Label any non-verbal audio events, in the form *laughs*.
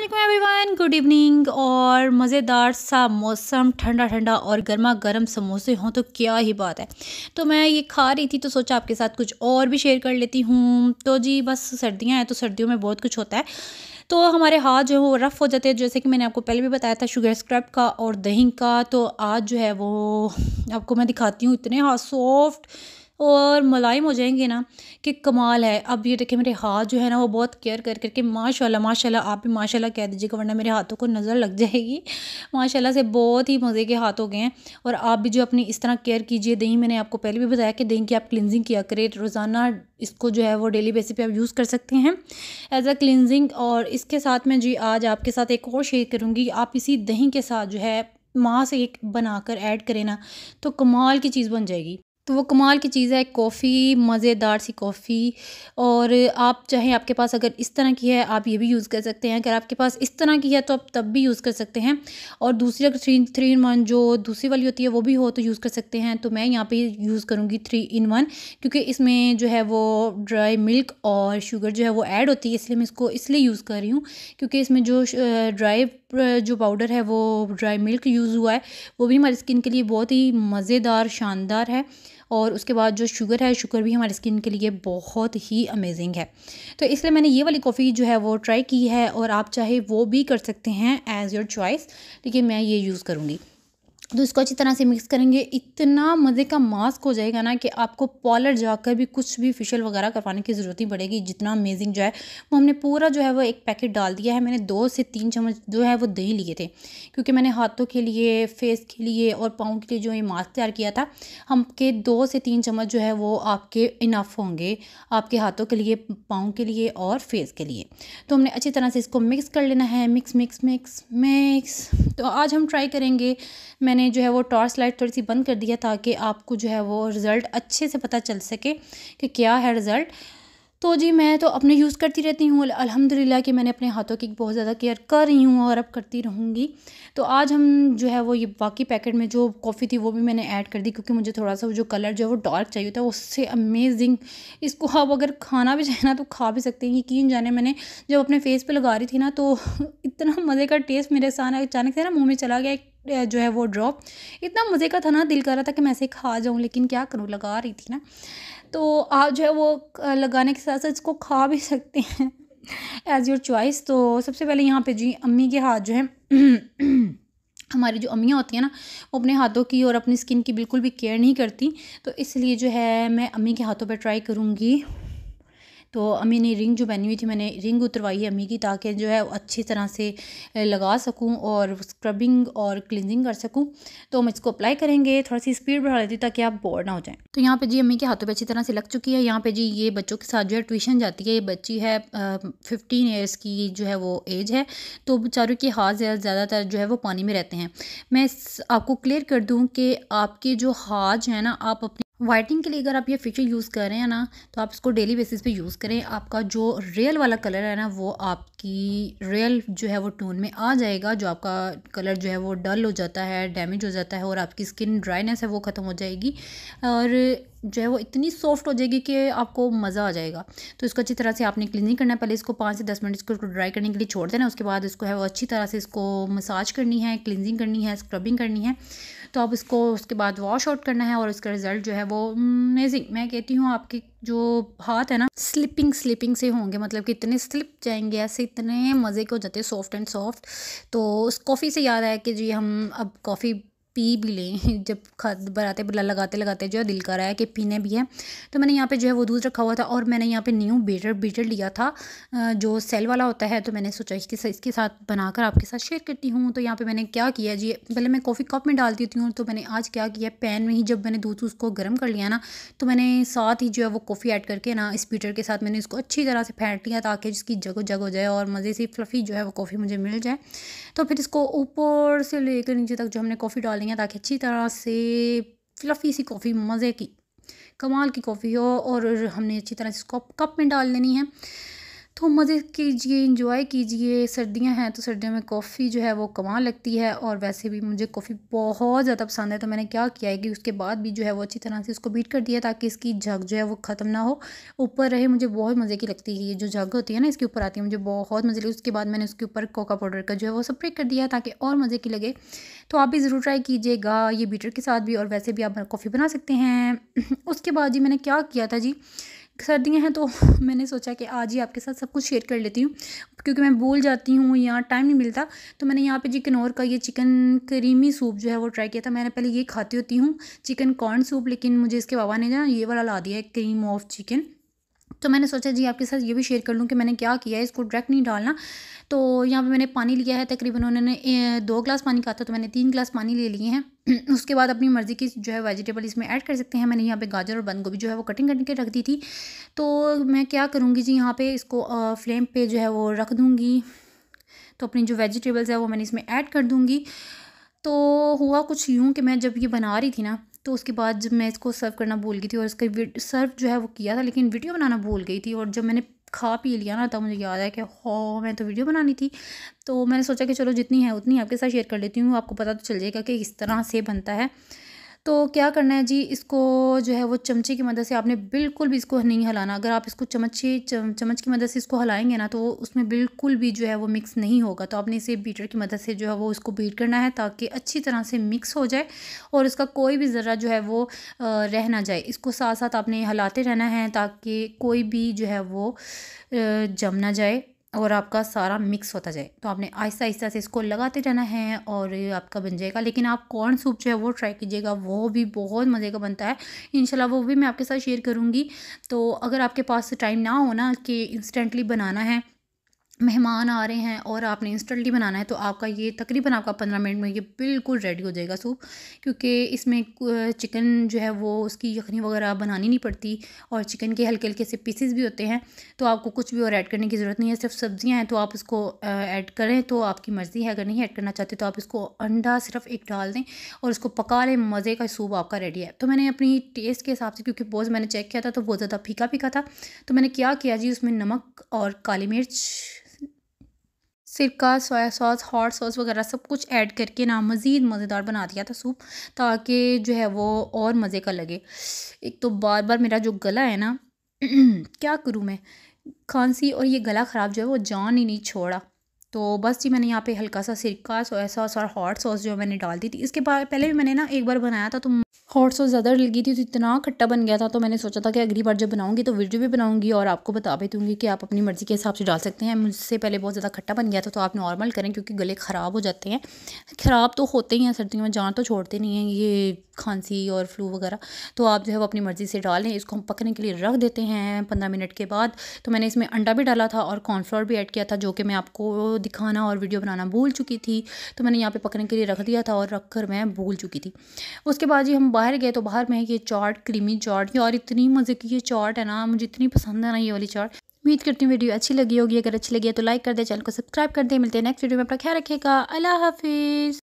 Aslam everyone good evening और मज़ेदार सा मौसम ठंडा ठंडा और गर्मा गर्म समोसे हों तो क्या ही बात है तो मैं ये खा रही थी तो सोचा आपके साथ कुछ और भी शेयर कर लेती हूँ तो जी बस सर्दियाँ हैं तो सर्दियों में बहुत कुछ होता है तो हमारे हाथ जो है वो रफ़ हो जाते हैं जैसे कि मैंने आपको पहले भी बताया था शुगर स्क्रब का और दही का तो आज जो है वो आपको मैं दिखाती हूँ इतने हाथ सॉफ्ट और मुलायम हो जाएंगे ना कि कमाल है अब ये देखिए मेरे हाथ जो है ना वो बहुत केयर कर करके माशाल्लाह माशाल्लाह आप भी माशाल्लाह कह दीजिएगा वरना मेरे हाथों को नज़र लग जाएगी माशाल्लाह से बहुत ही मज़े के हाथ हो गए हैं और आप भी जो अपनी इस तरह केयर कीजिए दही मैंने आपको पहले भी बताया कि दही की आप क्लिनजिंग किया करें रोज़ाना इसको जो है वो डेली बेसिस पर आप यूज़ कर सकते हैं एज अ क्लिनजिंग और इसके साथ मैं जी आज आपके साथ एक और शेयर करूँगी आप इसी दही के साथ जो है माँ से एक बनाकर ऐड करें ना तो कमाल की चीज़ बन जाएगी तो वो कमाल की चीज़ है कॉफ़ी मज़ेदार सी कॉफ़ी और आप चाहें आपके पास अगर इस तरह की है आप ये भी यूज़ कर सकते हैं अगर आपके पास इस तरह की है तो आप तब भी यूज़ कर सकते हैं और दूसरी अगर थ्री थ्री इन वन जो दूसरी वाली होती है वो भी हो तो यूज़ कर सकते हैं तो मैं यहाँ पे यूज़ करूँगी थ्री इन वन क्योंकि इसमें जो है वो ड्राई मिल्क और शुगर जो है वो ऐड होती है इसलिए मैं इसको इसलिए यूज़ कर रही हूँ क्योंकि इसमें जो ड्राई जो पाउडर है वो ड्राई मिल्क यूज़ हुआ है वो भी हमारी स्किन के लिए बहुत ही मज़ेदार शानदार है और उसके बाद जो शुगर है शुगर भी हमारी स्किन के लिए बहुत ही अमेजिंग है तो इसलिए मैंने ये वाली कॉफ़ी जो है वो ट्राई की है और आप चाहे वो भी कर सकते हैं एज़ योर चॉइस लेकिन मैं ये यूज़ करूँगी तो इसको अच्छी तरह से मिक्स करेंगे इतना मज़े का मास्क हो जाएगा ना कि आपको पॉलर जाकर भी कुछ भी फेशियल वगैरह करवाने की ज़रूरत नहीं पड़ेगी जितना अमेजिंग जो है वो हमने पूरा जो है वो एक पैकेट डाल दिया है मैंने दो से तीन चम्मच जो है वो दही लिए थे क्योंकि मैंने हाथों के लिए फेस के लिए और पाँव के लिए जो ये मास्क तैयार किया था हम के दो से तीन चम्मच जो है वो आपके इनफ होंगे आपके हाथों के लिए पाँव के लिए और फेस के लिए तो हमने अच्छी तरह से इसको मिक्स कर लेना है मिक्स मिक्स मिक्स मिक्स तो आज हम ट्राई करेंगे मैंने मैंने जो है वो टॉर्च लाइट थोड़ी सी बंद कर दिया ताकि आपको जो है वो रिज़ल्ट अच्छे से पता चल सके कि क्या है रिज़ल्ट तो जी मैं तो अपने यूज़ करती रहती हूँ अल्हम्दुलिल्लाह कि मैंने अपने हाथों की बहुत ज़्यादा केयर कर रही हूँ और अब करती रहूँगी तो आज हम जो है वो ये बाकी पैकेट में जो कॉफ़ी थी वो भी मैंने ऐड कर दी क्योंकि मुझे थोड़ा सा वो जो कलर जो है वो डार्क चाहिए था उससे अमेजिंग इसको आप अगर खाना भी चाहे ना तो खा भी सकते हैं यकीन जाने मैंने जब अपने फेस पर लगा रही थी ना तो *laughs* इतना मज़े का टेस्ट मेरे साथ अचानक से ना मुँह में चला गया एक जो है वो ड्रॉप इतना मज़े का था ना दिल कर रहा था कि मैं ऐसे खा जाऊँ लेकिन क्या करूँ लगा रही थी ना तो आप जो है वो लगाने के साथ साथ इसको खा भी सकते हैं एज़ योर चॉइस तो सबसे पहले यहाँ पे जी अम्मी के हाथ जो है *clears throat* हमारी जो अम्मियाँ होती हैं ना वो अपने हाथों की और अपनी स्किन की बिल्कुल भी केयर नहीं करती तो इसलिए जो है मैं अम्मी के हाथों पर ट्राई करूँगी तो अम्मी ने रिंग जो पहनी हुई थी मैंने रिंग उतरवाई अम्मी की ताकि जो है अच्छी तरह से लगा सकूँ और स्क्रबिंग और क्लिनजिंग कर सकूँ तो हम इसको अप्लाई करेंगे थोड़ा सी स्पीड बढ़ा देती हूँ ताकि आप बोर ना हो जाएँ तो यहाँ पर जी अम्मी के हाथों पर अच्छी तरह से लग चुकी है यहाँ पर जी ये बच्चों के साथ जो है ट्यूशन जाती है ये बच्ची है फिफ्टीन ईयर्स की जो है वो एज है तो बेचारों के हाथ ज़्यादातर जो है वो पानी में रहते हैं मैं आपको क्लियर कर दूँ कि आपके जो हाथ हैं ना आप अपने वाइटिंग के लिए अगर आप ये फीचर यूज़ कर रहे हैं ना तो आप इसको डेली बेसिस पे यूज़ करें आपका जो रियल वाला कलर है ना वो आप कि रियल जो है वो टोन में आ जाएगा जो आपका कलर जो है वो डल हो जाता है डैमेज हो जाता है और आपकी स्किन ड्राइनेस है वो ख़त्म हो जाएगी और जो है वो इतनी सॉफ्ट हो जाएगी कि आपको मज़ा आ जाएगा तो इसको अच्छी तरह से आपने क्लीनिंग करना है पहले इसको पाँच से दस मिनट इसको ड्राई करने के लिए छोड़ देना उसके बाद इसको है वो अच्छी तरह से इसको मसाज करनी है क्लिनजिंग करनी है स्क्रबिंग करनी है तो आप इसको उसके बाद वॉश आउट करना है और इसका रिज़ल्ट जो है वो अमेजिंग मैं कहती हूँ आपके जो हाथ है ना स्लिपिंग स्लिपिंग से होंगे मतलब कि इतने स्लिप जाएंगे ऐसे इतने मज़े के हो जाते हैं सॉफ्ट एंड सॉफ्ट तो उस कॉफ़ी से याद आया कि जी हम अब कॉफ़ी पी भी लें *laughs* जब खा बनाते लगाते लगाते जो है दिल कर रहा है कि पीने भी है तो मैंने यहाँ पे जो है वो दूध रखा हुआ था और मैंने यहाँ पे न्यू बेटर बीटर लिया था जो सेल वाला होता है तो मैंने सोचा इसके इसके साथ बनाकर आपके साथ शेयर करती हूँ तो यहाँ पे मैंने क्या किया जी पहले मैं कॉफ़ी कप में डाल देती हूँ तो मैंने आज क्या किया पैन में ही जब मैंने दूध उसको गर्म कर लिया ना तो मैंने साथ ही जो है वो कॉफ़ी ऐड करके ना इस बीटर के साथ मैंने इसको अच्छी तरह से फेंट लिया ताकि जिसकी जगह जग हो जाए और मज़े से फ्लफ़ी जो है वो कॉफ़ी मुझे मिल जाए तो फिर इसको ऊपर से लेकर नीचे तक जो हमने कॉफ़ी डाल डाल दिया ताकि अच्छी तरह से फ्लफ़ी सी कॉफ़ी मज़े की कमाल की कॉफ़ी हो और हमने अच्छी तरह से इसको कप में डाल लेनी है तो मज़े कीजिए इंजॉय कीजिए सर्दियां हैं तो सर्दियों में कॉफ़ी जो है वो कमाल लगती है और वैसे भी मुझे कॉफ़ी बहुत ज़्यादा पसंद है तो मैंने क्या किया है कि उसके बाद भी जो है वो अच्छी तरह से उसको बीट कर दिया ताकि इसकी झग जो है वो ख़त्म ना हो ऊपर रहे मुझे बहुत मज़े की लगती है ये जो झग होती है ना इसके ऊपर आती है मुझे बहुत मज़े लगी उसके बाद मैंने उसके ऊपर कोका पाउडर का जो है वो स्प्रे कर दिया ताकि और मज़े की लगे तो आप भी ज़रूर ट्राई कीजिएगा ये बीटर के साथ भी और वैसे भी आप कॉफ़ी बना सकते हैं *clears throat* उसके बाद जी मैंने क्या किया था जी सर्दियाँ हैं तो *laughs* मैंने सोचा कि आज ही आपके साथ सब कुछ शेयर कर लेती हूँ क्योंकि मैं भूल जाती हूँ यहाँ टाइम नहीं मिलता तो मैंने यहाँ पे जी और का ये चिकन करीमी सूप जो है वो ट्राई किया था मैंने पहले ये खाती होती हूँ चिकन कॉर्न सूप लेकिन मुझे इसके बाबा ने ना ये वाला ला दिया है क्रीम ऑफ चिकन तो मैंने सोचा जी आपके साथ ये भी शेयर कर लूँ कि मैंने क्या किया है इसको डायरेक्ट नहीं डालना तो यहाँ पे मैंने पानी लिया है तकरीबन उन्होंने दो ग्लास पानी कहा था तो मैंने तीन ग्लास पानी ले लिए हैं *clears throat* उसके बाद अपनी मर्ज़ी की जो है वेजिटेबल इसमें ऐड कर सकते हैं मैंने यहाँ पे गाजर और बंद गोभी जो है वो कटिंग करके रख दी थी तो मैं क्या करूँगी जी यहाँ पर इसको फ्लेम पर जो है वो रख दूँगी तो अपनी जो वेजिटेबल्स है वो मैंने इसमें ऐड कर दूँगी तो हुआ कुछ यूँ कि मैं जब ये बना रही थी ना तो उसके बाद जब मैं इसको सर्व करना भूल गई थी और इसका सर्व जो है वो किया था लेकिन वीडियो बनाना भूल गई थी और जब मैंने खा पी लिया ना तब मुझे याद आया कि हो मैं तो वीडियो बनानी थी तो मैंने सोचा कि चलो जितनी है उतनी आपके साथ शेयर कर लेती हूँ आपको पता तो चल जाएगा कि इस तरह से बनता है तो क्या करना है जी इसको जो है वो चमचे की मदद से आपने बिल्कुल भी इसको नहीं हलाना अगर आप इसको चमचे चम, चमच की मदद से इसको हलाएंगे ना तो उसमें बिल्कुल भी जो है वो मिक्स नहीं होगा तो आपने इसे बीटर की मदद से जो है वो इसको बीट करना है ताकि अच्छी तरह से मिक्स हो जाए और इसका कोई भी ज़र्रा जो है वो रह ना जाए इसको साथ साथ आपने हलाते रहना है ताकि कोई भी जो है वो जम ना जाए और आपका सारा मिक्स होता जाए तो आपने आहिस्ता आहिस्ता से इसको लगाते जाना है और ये आपका बन जाएगा लेकिन आप कॉर्न सूप जो है वो ट्राई कीजिएगा वो भी बहुत मज़े का बनता है इनशाला वो भी मैं आपके साथ शेयर करूँगी तो अगर आपके पास टाइम ना हो ना कि इंस्टेंटली बनाना है मेहमान आ रहे हैं और आपने इंस्टेंटली बनाना है तो आपका ये तकरीबन आपका पंद्रह मिनट में ये बिल्कुल रेडी हो जाएगा सूप क्योंकि इसमें चिकन जो है वो उसकी यखनी वगैरह बनानी नहीं पड़ती और चिकन के हल्के हल्के से पीसेस भी होते हैं तो आपको कुछ भी और ऐड करने की ज़रूरत नहीं है सिर्फ सब्ज़ियाँ हैं तो आप इसको ऐड करें तो आपकी मर्ज़ी है अगर नहीं ऐड करना चाहते तो आप इसको अंडा सिर्फ एक डाल दें और उसको पका लें मज़े का सूप आपका रेडी है तो मैंने अपनी टेस्ट के हिसाब से क्योंकि बहुत मैंने चेक किया था तो बहुत ज़्यादा फीका फीका था तो मैंने क्या किया जी उसमें नमक और काली मिर्च सिरका सोया सॉस हॉट सॉस वगैरह सब कुछ ऐड करके ना मज़ीद मज़ेदार बना दिया था सूप ताकि जो है वो और मज़े का लगे एक तो बार बार मेरा जो गला है ना *clears throat* क्या करूँ मैं खांसी और ये गला ख़राब जो है वो जान ही नहीं छोड़ा तो बस जी मैंने यहाँ पे हल्का सा सिरका सोया सॉस और हॉट सॉस जो मैंने डाल दी थी इसके बाद पहले भी मैंने ना एक बार बनाया था तो हॉट सॉस ज़्यादा लगी थी तो इतना खट्टा बन गया था तो मैंने सोचा था कि अगली बार जब बनाऊंगी तो वीडियो भी बनाऊंगी और आपको बता भी दूंगी कि आप अपनी मर्ज़ी के हिसाब से डाल सकते हैं मुझसे पहले बहुत ज़्यादा खट्टा बन गया था तो आप नॉर्मल करें क्योंकि गले ख़राब हो जाते हैं ख़राब तो होते ही हैं सर्दियों में जान तो छोड़ते नहीं हैं ये खांसी और फ्लू वगैरह तो आप जो है वो अपनी मर्ज़ी से डालें इसको हम पकने के लिए रख देते हैं पंद्रह मिनट के बाद तो मैंने इसमें अंडा भी डाला था और कॉर्नफ्लोर भी ऐड किया था जो कि मैं आपको दिखाना और वीडियो बनाना भूल चुकी थी तो मैंने यहाँ पर पकने के लिए रख दिया था और रख कर मैं भूल चुकी थी उसके बाद ही हम बाहर गए तो बाहर में ये चाट क्रीमी चाट और इतनी मज़े की ये चाट है ना मुझे इतनी पसंद है ना ये वाली चाट उम्मीद करती हूँ वीडियो अच्छी लगी होगी अगर अच्छी लगी है तो लाइक कर दे चैनल को सब्सक्राइब कर दे मिलते हैं नेक्स्ट वीडियो में अपना ख्याल रखेगा अल्लाह हाफिज़